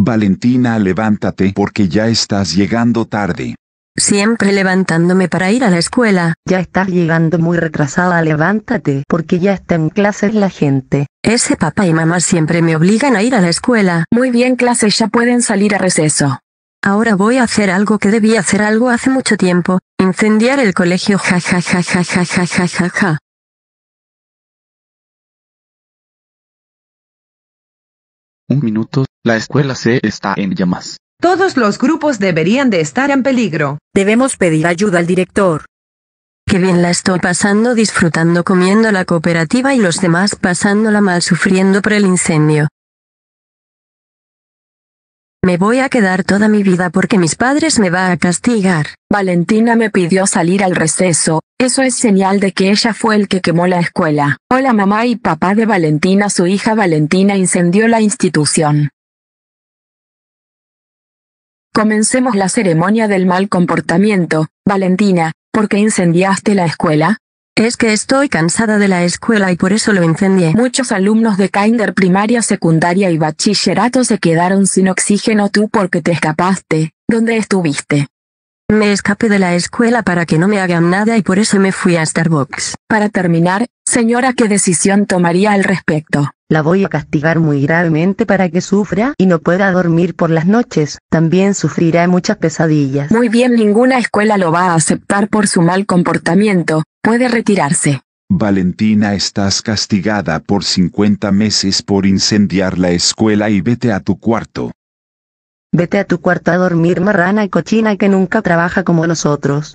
Valentina, levántate porque ya estás llegando tarde. Siempre levantándome para ir a la escuela. Ya estás llegando muy retrasada, levántate, porque ya está en clases la gente. Ese papá y mamá siempre me obligan a ir a la escuela. Muy bien, clases ya pueden salir a receso. Ahora voy a hacer algo que debía hacer algo hace mucho tiempo, incendiar el colegio. Ja ja ja ja ja ja Un minuto, la escuela se está en llamas. Todos los grupos deberían de estar en peligro. Debemos pedir ayuda al director. Qué bien la estoy pasando disfrutando comiendo la cooperativa y los demás pasándola mal sufriendo por el incendio. Me voy a quedar toda mi vida porque mis padres me va a castigar. Valentina me pidió salir al receso, eso es señal de que ella fue el que quemó la escuela. Hola mamá y papá de Valentina, su hija Valentina incendió la institución. Comencemos la ceremonia del mal comportamiento, Valentina, ¿por qué incendiaste la escuela? Es que estoy cansada de la escuela y por eso lo incendié. Muchos alumnos de Kinder primaria, secundaria y bachillerato se quedaron sin oxígeno tú porque te escapaste. ¿Dónde estuviste? Me escapé de la escuela para que no me hagan nada y por eso me fui a Starbucks. Para terminar, señora, ¿qué decisión tomaría al respecto? La voy a castigar muy gravemente para que sufra y no pueda dormir por las noches. También sufrirá muchas pesadillas. Muy bien, ninguna escuela lo va a aceptar por su mal comportamiento, Puede retirarse. Valentina, estás castigada por 50 meses por incendiar la escuela y vete a tu cuarto. Vete a tu cuarto a dormir marrana y cochina que nunca trabaja como nosotros.